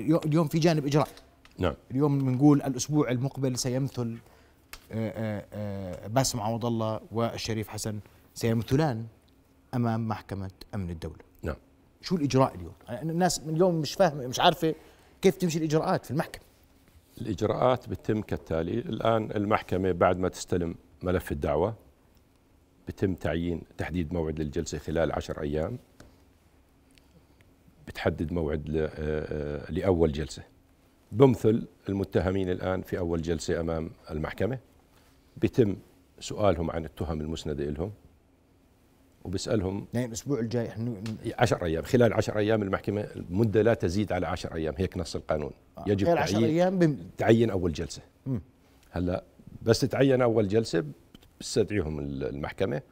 اليوم في جانب اجراء نعم اليوم بنقول الاسبوع المقبل سيمثل آه، آه، آه، باسم عوض الله والشريف حسن سيمثلان امام محكمه امن الدوله نعم شو الاجراء اليوم يعني الناس من اليوم مش فاهمه مش عارفه كيف تمشي الاجراءات في المحكمه الاجراءات بتتم كالتالي الان المحكمه بعد ما تستلم ملف الدعوه بتم تعيين تحديد موعد للجلسه خلال 10 ايام تحدد موعد آه، آه، لاول جلسه بمثل المتهمين الان في اول جلسه امام المحكمه بتم سؤالهم عن التهم المسنده لهم وبسالهم يعني الاسبوع الجاي احنا 10 ايام خلال 10 ايام المحكمه المده لا تزيد على 10 ايام هيك نص القانون آه. يجب تعيين عشر ايام بم... تعين اول جلسه هلا بس تعين اول جلسه بتستدعيهم المحكمه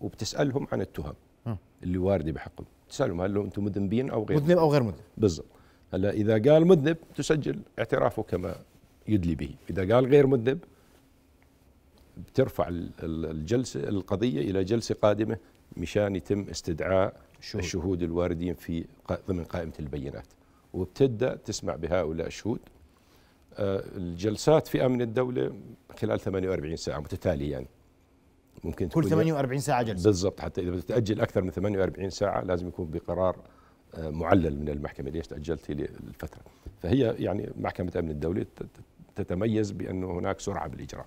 وبتسالهم عن التهم م. اللي وارده بحقهم تسالهم هل انتم مذنبين او غير مذنب او غير مذنب بالضبط هلا اذا قال مذنب تسجل اعترافه كما يدلي به اذا قال غير مذنب بترفع الجلسه القضيه الى جلسه قادمه مشان يتم استدعاء شهود. الشهود الواردين في ضمن قائمه البينات وبتبدا تسمع بهؤلاء الشهود آه، الجلسات في امن الدوله خلال 48 ساعه متتاليه يعني ممكن كل 48 ساعه جلسه بالضبط حتى اذا بتتاجل اكثر من 48 ساعه لازم يكون بقرار آه، معلل من المحكمه ليش تاجلتي للفتره فهي يعني محكمه امن الدوله تتميز بانه هناك سرعه بالاجراء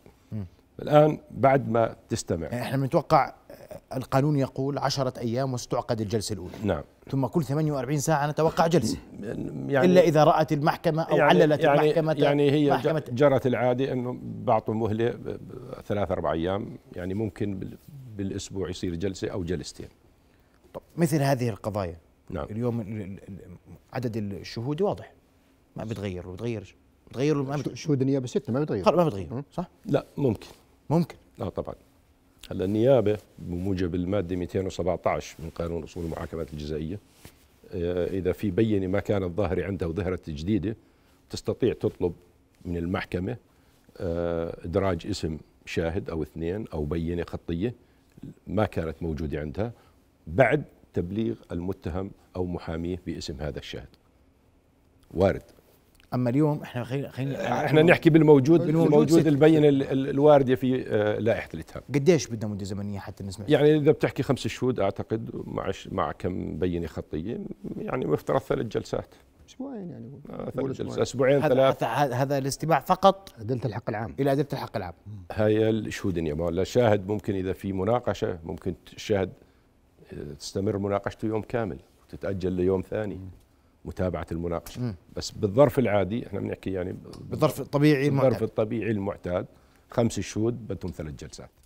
الان بعد ما تستمع يعني احنا بنتوقع القانون يقول عشرة أيام وستعقد الجلسة الأولى نعم ثم كل 48 ساعة نتوقع جلسة يعني, يعني إلا إذا رأت المحكمة أو يعني عللت يعني المحكمة يعني هي محكمة جرت العادة أنه بعطوا مهلة ثلاث أربع أيام يعني ممكن بالأسبوع يصير جلسة أو جلستين طب مثل هذه القضايا نعم اليوم عدد الشهود واضح ما بتغير ما بتغيرش بتغير ما بتغير شهود النيابة ستة ما بتغير ما بتغير صح؟ لا ممكن ممكن لا طبعا هلا النيابه بموجب الماده 217 من قانون اصول المحاكمات الجزائيه آه، اذا في بينه ما كانت ظاهره عندها وظهرت جديده تستطيع تطلب من المحكمه آه، ادراج اسم شاهد او اثنين او بينه خطيه ما كانت موجوده عندها بعد تبليغ المتهم او محاميه باسم هذا الشاهد وارد اما اليوم احنا خلينا خلينا احنا نحكي بالموجود بالموجود, البينه البين الوارده في آه، لائحه الاتهام قديش بدنا مده زمنيه حتى نسمع يعني اذا بتحكي خمس شهود اعتقد مع مع كم بينه خطيه يعني مفترض ثلاث جلسات اسبوعين يعني آه، ثلاث جلسات اسبوعين ثلاث هذا الاستماع فقط ادله الحق العام الى ادله الحق العام هاي الشهود يا لا شاهد ممكن اذا في مناقشه ممكن الشاهد آه، تستمر مناقشته يوم كامل وتتاجل ليوم ثاني م. متابعه المناقشه م. بس بالظرف العادي احنا بنحكي يعني بالظرف الطبيعي بالظرف الطبيعي المعتاد خمس شهود بدهم ثلاث جلسات